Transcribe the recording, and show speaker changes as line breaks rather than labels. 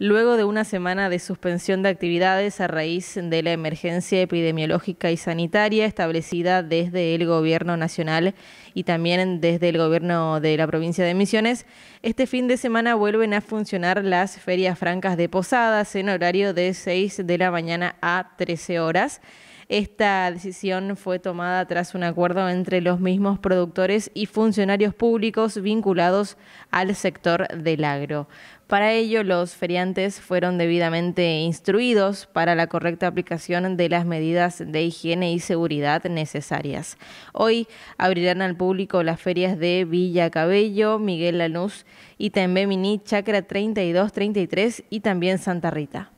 Luego de una semana de suspensión de actividades a raíz de la emergencia epidemiológica y sanitaria establecida desde el Gobierno Nacional y también desde el Gobierno de la provincia de Misiones, este fin de semana vuelven a funcionar las ferias francas de Posadas en horario de 6 de la mañana a 13 horas. Esta decisión fue tomada tras un acuerdo entre los mismos productores y funcionarios públicos vinculados al sector del agro. Para ello, los feriantes fueron debidamente instruidos para la correcta aplicación de las medidas de higiene y seguridad necesarias. Hoy abrirán al público las ferias de Villa Cabello, Miguel Lanús, y Mini, Chacra 33 y también Santa Rita.